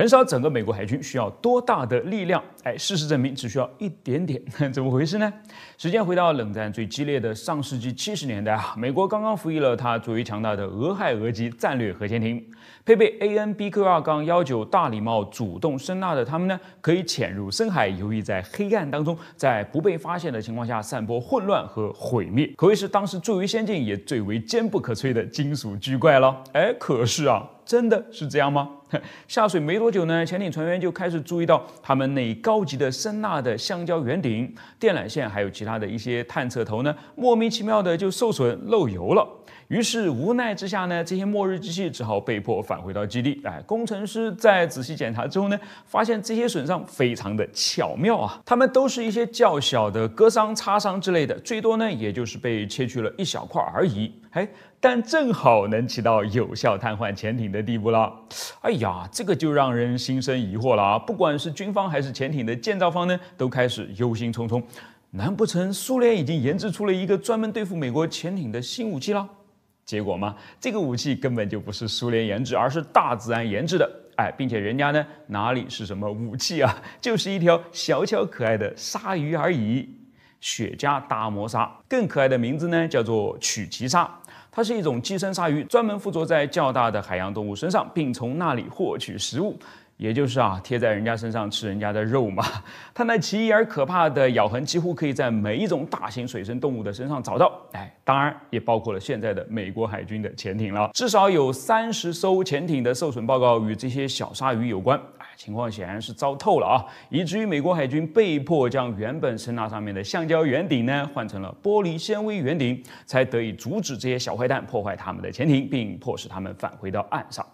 很少整个美国海军需要多大的力量？哎，事实证明只需要一点点。怎么回事呢？时间回到冷战最激烈的上世纪七十年代啊，美国刚刚服役了它最为强大的俄亥俄级战略核潜艇，配备 A N B Q 二杠幺九大礼帽主动声纳的他们呢，可以潜入深海，游弋在黑暗当中，在不被发现的情况下散播混乱和毁灭，可谓是当时最为先进也最为坚不可摧的金属巨怪了。哎，可是啊。真的是这样吗？下水没多久呢，潜艇船员就开始注意到他们那高级的声呐的橡胶圆顶、电缆线还有其他的一些探测头呢，莫名其妙的就受损漏油了。于是无奈之下呢，这些末日机器只好被迫返回到基地。哎，工程师在仔细检查之后呢，发现这些损伤非常的巧妙啊，他们都是一些较小的割伤、擦伤之类的，最多呢也就是被切去了一小块而已。哎，但正好能起到有效瘫痪潜艇的。的地步了，哎呀，这个就让人心生疑惑了啊！不管是军方还是潜艇的建造方呢，都开始忧心忡忡。难不成苏联已经研制出了一个专门对付美国潜艇的新武器了？结果嘛，这个武器根本就不是苏联研制，而是大自然研制的。哎，并且人家呢，哪里是什么武器啊，就是一条小巧可爱的鲨鱼而已——雪茄大魔鲨，更可爱的名字呢，叫做曲奇鲨。它是一种寄生鲨鱼，专门附着在较大的海洋动物身上，并从那里获取食物，也就是啊贴在人家身上吃人家的肉嘛。它那奇异而可怕的咬痕，几乎可以在每一种大型水生动物的身上找到。哎，当然也包括了现在的美国海军的潜艇了。至少有三十艘潜艇的受损报告与这些小鲨鱼有关。情况显然是糟透了啊，以至于美国海军被迫将原本声纳上面的橡胶圆顶呢换成了玻璃纤维圆顶，才得以阻止这些小坏蛋破坏他们的潜艇，并迫使他们返回到岸上。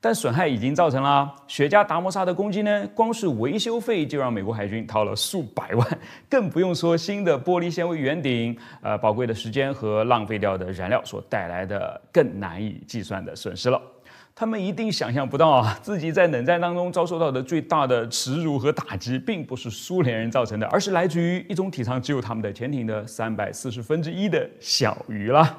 但损害已经造成了。雪茄达摩沙的攻击呢？光是维修费就让美国海军掏了数百万，更不用说新的玻璃纤维圆顶，呃，宝贵的时间和浪费掉的燃料所带来的更难以计算的损失了。他们一定想象不到，啊，自己在冷战当中遭受到的最大的耻辱和打击，并不是苏联人造成的，而是来自于一种体长只有他们的潜艇的三百四十分之一的小鱼啦。